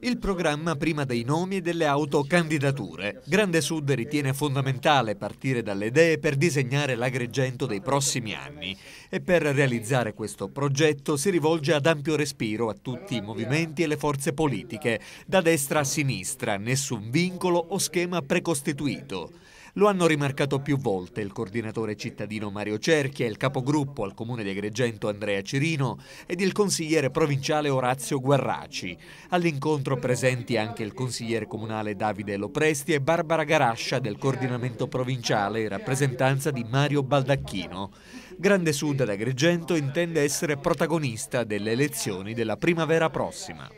Il programma prima dei nomi e delle autocandidature. Grande Sud ritiene fondamentale partire dalle idee per disegnare l'agreggento dei prossimi anni e per realizzare questo progetto si rivolge ad ampio respiro a tutti i movimenti e le forze politiche, da destra a sinistra, nessun vincolo o schema precostituito. Lo hanno rimarcato più volte il coordinatore cittadino Mario Cerchia, il capogruppo al comune di Agrigento Andrea Cirino ed il consigliere provinciale Orazio Guarraci. All'incontro presenti anche il consigliere comunale Davide Lopresti e Barbara Garascia del coordinamento provinciale in rappresentanza di Mario Baldacchino. Grande Sud ad Agrigento intende essere protagonista delle elezioni della primavera prossima.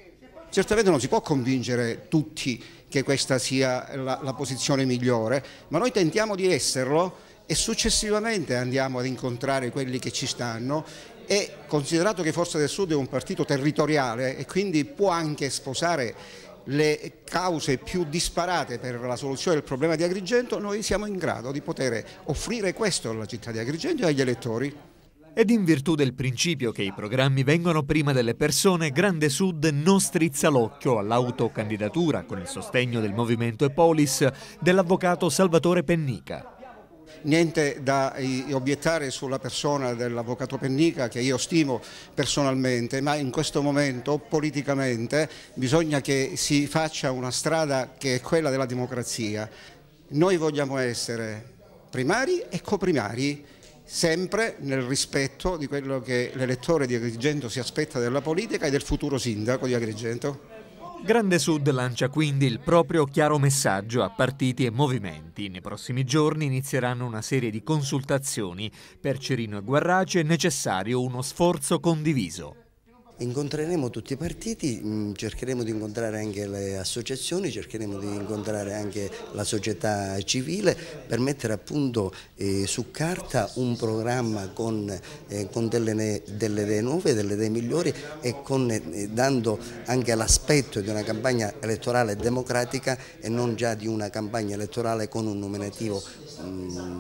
Certamente non si può convincere tutti che questa sia la, la posizione migliore, ma noi tentiamo di esserlo e successivamente andiamo ad incontrare quelli che ci stanno e considerato che Forza del Sud è un partito territoriale e quindi può anche sposare le cause più disparate per la soluzione del problema di Agrigento, noi siamo in grado di poter offrire questo alla città di Agrigento e agli elettori. Ed in virtù del principio che i programmi vengono prima delle persone, Grande Sud non strizza l'occhio all'autocandidatura, con il sostegno del movimento Epolis, dell'avvocato Salvatore Pennica. Niente da eh, obiettare sulla persona dell'avvocato Pennica che io stimo personalmente, ma in questo momento politicamente bisogna che si faccia una strada che è quella della democrazia. Noi vogliamo essere primari e coprimari sempre nel rispetto di quello che l'elettore di Agrigento si aspetta dalla politica e del futuro sindaco di Agrigento. Grande Sud lancia quindi il proprio chiaro messaggio a partiti e movimenti. Nei prossimi giorni inizieranno una serie di consultazioni. Per Cerino e Guarrace è necessario uno sforzo condiviso. Incontreremo tutti i partiti, mm, cercheremo di incontrare anche le associazioni, cercheremo di incontrare anche la società civile per mettere appunto eh, su carta un programma con, eh, con delle, delle idee nuove, delle idee migliori e con, eh, dando anche l'aspetto di una campagna elettorale democratica e non già di una campagna elettorale con un nominativo mh, mm,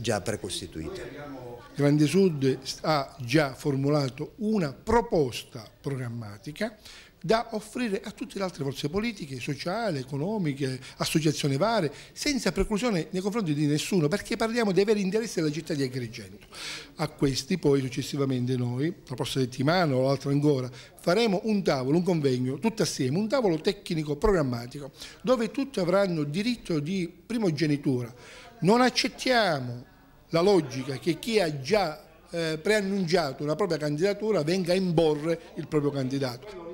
già precostituito. Il Grande Sud ha già formulato una proposta programmatica da offrire a tutte le altre forze politiche, sociali, economiche, associazioni varie, senza preclusione nei confronti di nessuno, perché parliamo dei veri interessi della città di Agrigento. A questi poi successivamente noi, la prossima settimana o l'altra ancora, faremo un tavolo, un convegno, tutto assieme, un tavolo tecnico programmatico, dove tutti avranno diritto di primogenitura. Non accettiamo la logica che chi ha già eh, preannunciato una propria candidatura venga a imporre il proprio candidato.